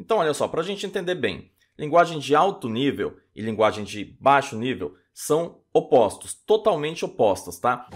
Então, olha só, para a gente entender bem, linguagem de alto nível e linguagem de baixo nível são opostos, totalmente opostas, tá?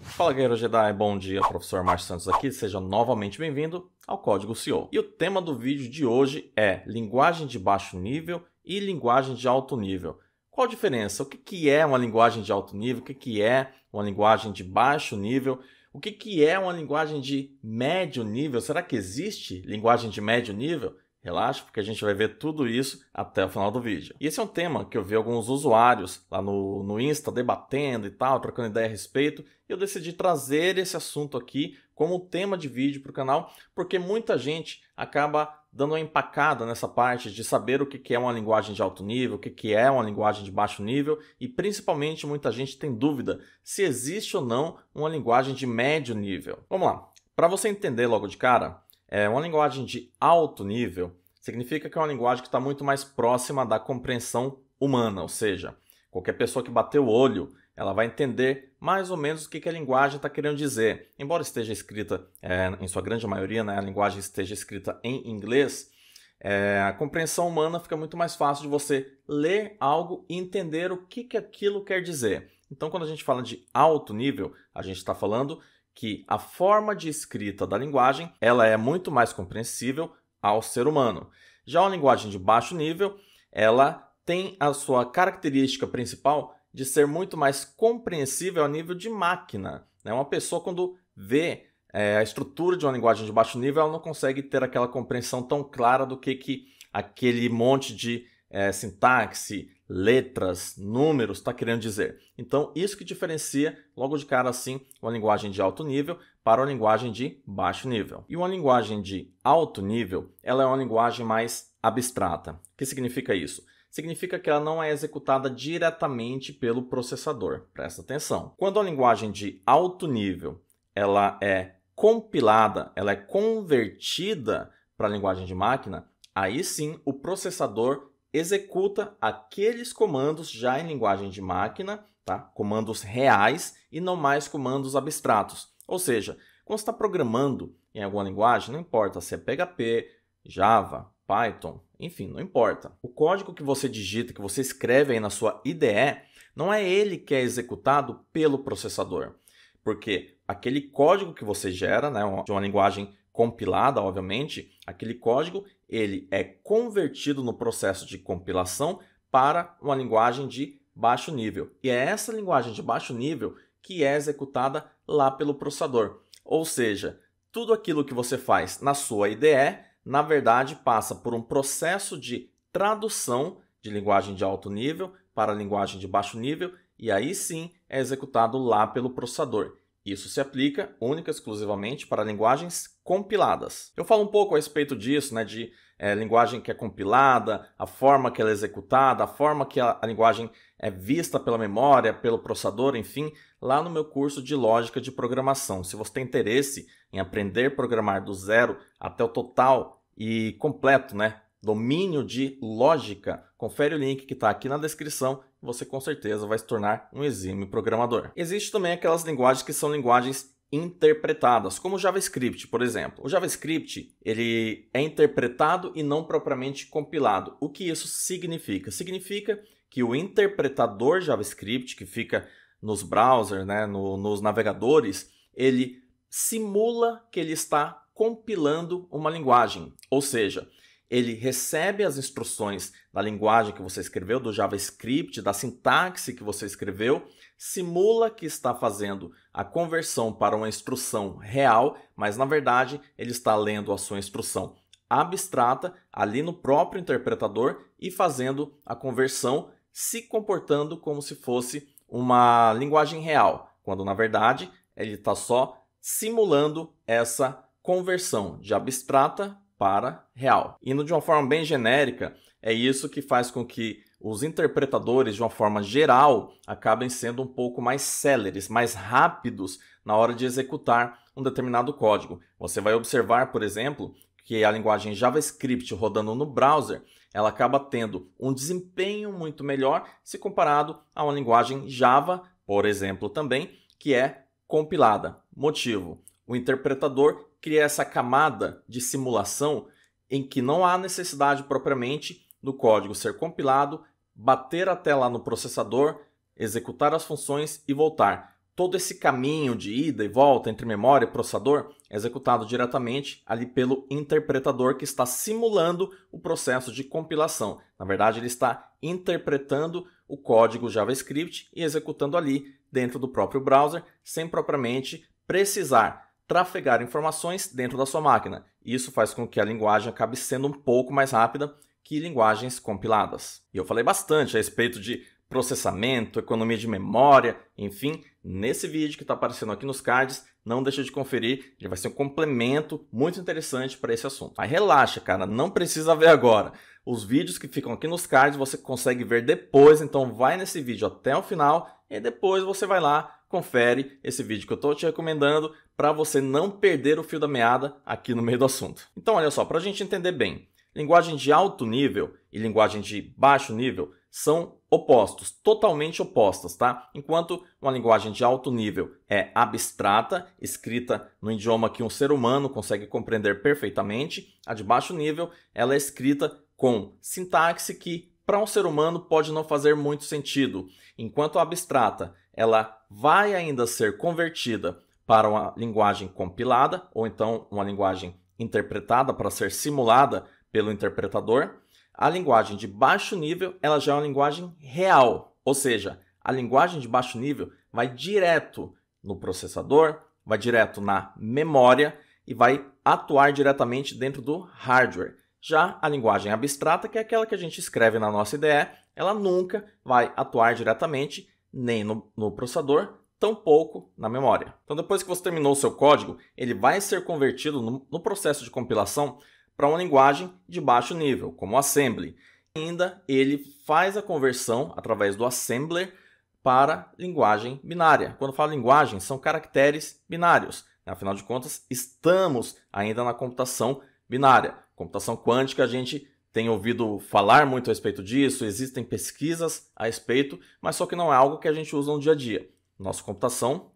Fala, guerreiro Jedi, bom dia, professor Márcio Santos aqui, seja novamente bem-vindo ao Código CEO. E o tema do vídeo de hoje é linguagem de baixo nível e linguagem de alto nível. Qual a diferença? O que é uma linguagem de alto nível? O que é uma linguagem de baixo nível? O que, que é uma linguagem de médio nível? Será que existe linguagem de médio nível? Relaxa, porque a gente vai ver tudo isso até o final do vídeo. E esse é um tema que eu vi alguns usuários lá no, no Insta debatendo e tal, trocando ideia a respeito, e eu decidi trazer esse assunto aqui como tema de vídeo para o canal, porque muita gente acaba dando uma empacada nessa parte de saber o que é uma linguagem de alto nível, o que é uma linguagem de baixo nível, e principalmente muita gente tem dúvida se existe ou não uma linguagem de médio nível. Vamos lá. Para você entender logo de cara, é uma linguagem de alto nível significa que é uma linguagem que está muito mais próxima da compreensão humana, ou seja, qualquer pessoa que bater o olho, ela vai entender mais ou menos o que, que a linguagem está querendo dizer. Embora esteja escrita, é, em sua grande maioria, né, a linguagem esteja escrita em inglês, é, a compreensão humana fica muito mais fácil de você ler algo e entender o que, que aquilo quer dizer. Então, quando a gente fala de alto nível, a gente está falando que a forma de escrita da linguagem ela é muito mais compreensível ao ser humano. Já a linguagem de baixo nível, ela tem a sua característica principal de ser muito mais compreensível a nível de máquina. Né? Uma pessoa, quando vê é, a estrutura de uma linguagem de baixo nível, ela não consegue ter aquela compreensão tão clara do que, que aquele monte de é, sintaxe, letras, números, está querendo dizer. Então, isso que diferencia, logo de cara assim, uma linguagem de alto nível para uma linguagem de baixo nível. E uma linguagem de alto nível, ela é uma linguagem mais abstrata. O que significa isso? Significa que ela não é executada diretamente pelo processador. Presta atenção. Quando a linguagem de alto nível ela é compilada, ela é convertida para a linguagem de máquina, aí sim o processador executa aqueles comandos já em linguagem de máquina, tá? comandos reais e não mais comandos abstratos. Ou seja, quando está programando em alguma linguagem, não importa se é PHP, Java, Python, enfim, não importa. O código que você digita, que você escreve aí na sua IDE, não é ele que é executado pelo processador, porque aquele código que você gera, né, de uma linguagem compilada, obviamente, aquele código, ele é convertido no processo de compilação para uma linguagem de baixo nível. E é essa linguagem de baixo nível que é executada lá pelo processador. Ou seja, tudo aquilo que você faz na sua IDE, na verdade, passa por um processo de tradução de linguagem de alto nível para linguagem de baixo nível, e aí sim é executado lá pelo processador. Isso se aplica única e exclusivamente para linguagens compiladas. Eu falo um pouco a respeito disso, né, de é, linguagem que é compilada, a forma que ela é executada, a forma que a, a linguagem é vista pela memória, pelo processador, enfim, lá no meu curso de lógica de programação. Se você tem interesse em aprender a programar do zero até o total e completo, né, domínio de lógica, confere o link que está aqui na descrição você com certeza vai se tornar um exímio programador. Existem também aquelas linguagens que são linguagens interpretadas, como o JavaScript, por exemplo. O JavaScript, ele é interpretado e não propriamente compilado. O que isso significa? Significa que o interpretador JavaScript, que fica nos browsers, né, no, nos navegadores, ele simula que ele está compilando uma linguagem. Ou seja, ele recebe as instruções da linguagem que você escreveu, do JavaScript, da sintaxe que você escreveu, simula que está fazendo a conversão para uma instrução real, mas na verdade ele está lendo a sua instrução abstrata ali no próprio interpretador e fazendo a conversão, se comportando como se fosse uma linguagem real, quando na verdade ele está só simulando essa conversão de abstrata para real. Indo de uma forma bem genérica, é isso que faz com que os interpretadores, de uma forma geral, acabem sendo um pouco mais céleres, mais rápidos na hora de executar um determinado código. Você vai observar, por exemplo, que a linguagem JavaScript rodando no browser, ela acaba tendo um desempenho muito melhor se comparado a uma linguagem Java, por exemplo, também, que é compilada. Motivo: o interpretador cria essa camada de simulação em que não há necessidade propriamente do código ser compilado, bater até lá no processador, executar as funções e voltar. Todo esse caminho de ida e volta entre memória e processador é executado diretamente ali pelo interpretador que está simulando o processo de compilação. Na verdade, ele está interpretando o código JavaScript e executando ali dentro do próprio browser, sem propriamente precisar trafegar informações dentro da sua máquina. Isso faz com que a linguagem acabe sendo um pouco mais rápida que linguagens compiladas. E eu falei bastante a respeito de processamento, economia de memória, enfim, nesse vídeo que está aparecendo aqui nos cards, não deixa de conferir, ele vai ser um complemento muito interessante para esse assunto. Mas relaxa, cara, não precisa ver agora. Os vídeos que ficam aqui nos cards você consegue ver depois, então vai nesse vídeo até o final e depois você vai lá confere esse vídeo que eu estou te recomendando para você não perder o fio da meada aqui no meio do assunto. Então, olha só, para a gente entender bem, linguagem de alto nível e linguagem de baixo nível são opostos, totalmente opostas, tá? Enquanto uma linguagem de alto nível é abstrata, escrita no idioma que um ser humano consegue compreender perfeitamente, a de baixo nível ela é escrita com sintaxe que para um ser humano pode não fazer muito sentido. Enquanto a abstrata, ela vai ainda ser convertida para uma linguagem compilada, ou então uma linguagem interpretada para ser simulada pelo interpretador. A linguagem de baixo nível, ela já é uma linguagem real, ou seja, a linguagem de baixo nível vai direto no processador, vai direto na memória e vai atuar diretamente dentro do hardware. Já a linguagem abstrata, que é aquela que a gente escreve na nossa IDE, ela nunca vai atuar diretamente nem no, no processador, tampouco na memória. Então, depois que você terminou o seu código, ele vai ser convertido no, no processo de compilação para uma linguagem de baixo nível, como o Assembly. Ainda ele faz a conversão através do Assembler para linguagem binária. Quando falo linguagem, são caracteres binários. Né? Afinal de contas, estamos ainda na computação binária. Computação quântica, a gente tem ouvido falar muito a respeito disso, existem pesquisas a respeito, mas só que não é algo que a gente usa no dia a dia. Nossa computação,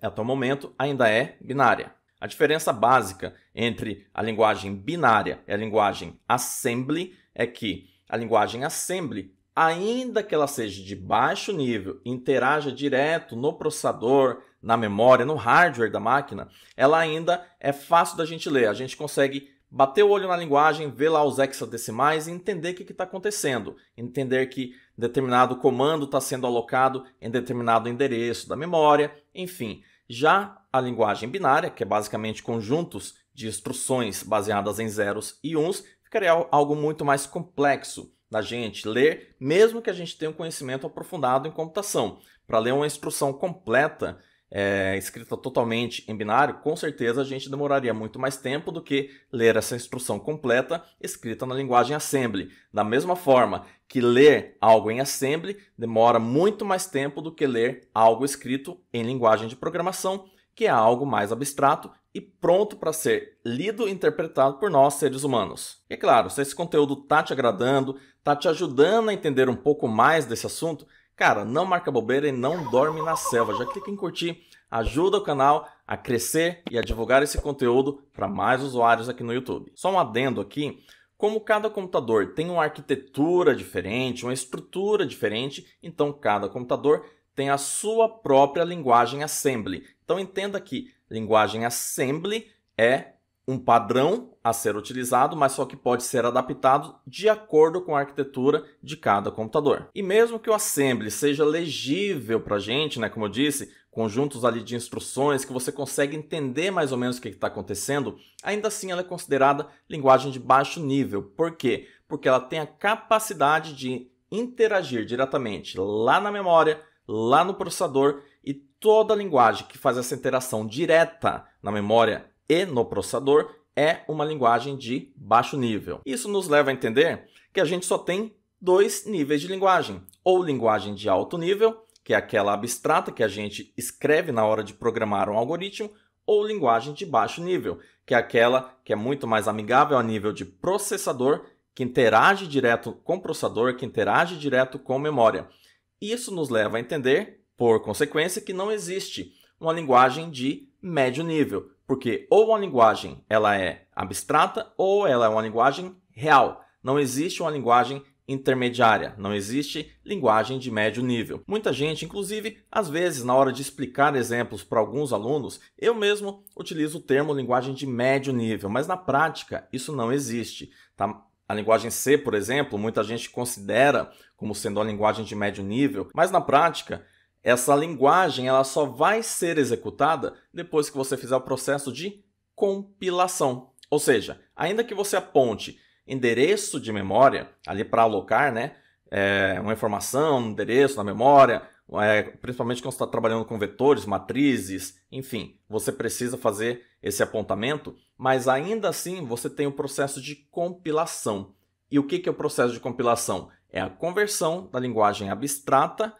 até o momento, ainda é binária. A diferença básica entre a linguagem binária e a linguagem assembly é que a linguagem assembly, ainda que ela seja de baixo nível, interaja direto no processador, na memória, no hardware da máquina, ela ainda é fácil da gente ler. A gente consegue bater o olho na linguagem, ver lá os hexadecimais e entender o que está acontecendo. Entender que determinado comando está sendo alocado em determinado endereço da memória, enfim. Já a linguagem binária, que é basicamente conjuntos de instruções baseadas em zeros e uns, ficaria algo muito mais complexo da gente ler, mesmo que a gente tenha um conhecimento aprofundado em computação. Para ler uma instrução completa, é, escrita totalmente em binário, com certeza a gente demoraria muito mais tempo do que ler essa instrução completa escrita na linguagem assembly. Da mesma forma que ler algo em assembly demora muito mais tempo do que ler algo escrito em linguagem de programação, que é algo mais abstrato e pronto para ser lido e interpretado por nós, seres humanos. E é claro, se esse conteúdo tá te agradando, tá te ajudando a entender um pouco mais desse assunto, Cara, não marca bobeira e não dorme na selva. Já clica em curtir, ajuda o canal a crescer e a divulgar esse conteúdo para mais usuários aqui no YouTube. Só um adendo aqui, como cada computador tem uma arquitetura diferente, uma estrutura diferente, então cada computador tem a sua própria linguagem assembly. Então entenda que linguagem assembly é um padrão a ser utilizado, mas só que pode ser adaptado de acordo com a arquitetura de cada computador. E mesmo que o assembly seja legível para a gente, né, como eu disse, conjuntos ali de instruções que você consegue entender mais ou menos o que está acontecendo, ainda assim ela é considerada linguagem de baixo nível. Por quê? Porque ela tem a capacidade de interagir diretamente lá na memória, lá no processador e toda linguagem que faz essa interação direta na memória e no processador é uma linguagem de baixo nível. Isso nos leva a entender que a gente só tem dois níveis de linguagem, ou linguagem de alto nível, que é aquela abstrata que a gente escreve na hora de programar um algoritmo, ou linguagem de baixo nível, que é aquela que é muito mais amigável a nível de processador, que interage direto com o processador, que interage direto com memória. Isso nos leva a entender, por consequência, que não existe uma linguagem de médio nível, porque ou uma linguagem ela é abstrata ou ela é uma linguagem real. Não existe uma linguagem intermediária, não existe linguagem de médio nível. Muita gente, inclusive, às vezes, na hora de explicar exemplos para alguns alunos, eu mesmo utilizo o termo linguagem de médio nível, mas na prática isso não existe. Tá? A linguagem C, por exemplo, muita gente considera como sendo uma linguagem de médio nível, mas na prática essa linguagem ela só vai ser executada depois que você fizer o processo de compilação. Ou seja, ainda que você aponte endereço de memória ali para alocar né, é, uma informação, um endereço na memória, é, principalmente quando você está trabalhando com vetores, matrizes, enfim, você precisa fazer esse apontamento, mas ainda assim você tem o um processo de compilação. E o que, que é o processo de compilação? É a conversão da linguagem abstrata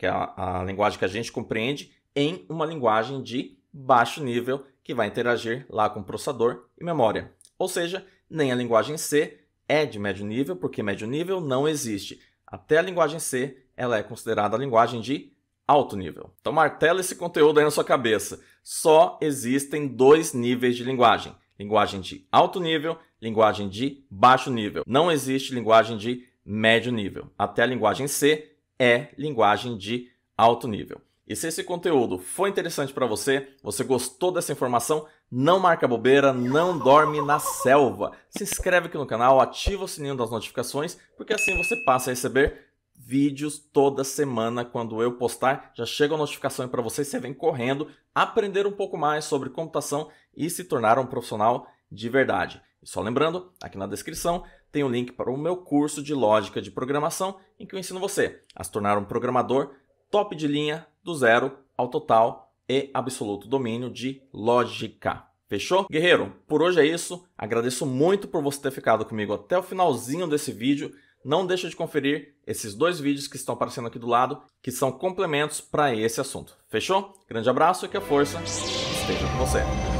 que é a, a linguagem que a gente compreende, em uma linguagem de baixo nível que vai interagir lá com processador e memória. Ou seja, nem a linguagem C é de médio nível, porque médio nível não existe. Até a linguagem C, ela é considerada a linguagem de alto nível. Então martela esse conteúdo aí na sua cabeça. Só existem dois níveis de linguagem: linguagem de alto nível, linguagem de baixo nível. Não existe linguagem de médio nível. Até a linguagem C é linguagem de alto nível. E se esse conteúdo foi interessante para você, você gostou dessa informação, não marca bobeira, não dorme na selva. Se inscreve aqui no canal, ativa o sininho das notificações, porque assim você passa a receber vídeos toda semana quando eu postar. Já chega a notificação para você, você vem correndo aprender um pouco mais sobre computação e se tornar um profissional de verdade. E só lembrando, aqui na descrição tem o um link para o meu curso de lógica de programação, em que eu ensino você a se tornar um programador top de linha do zero ao total e absoluto domínio de lógica. Fechou? Guerreiro, por hoje é isso. Agradeço muito por você ter ficado comigo até o finalzinho desse vídeo. Não deixa de conferir esses dois vídeos que estão aparecendo aqui do lado, que são complementos para esse assunto. Fechou? Grande abraço e que a força esteja com você.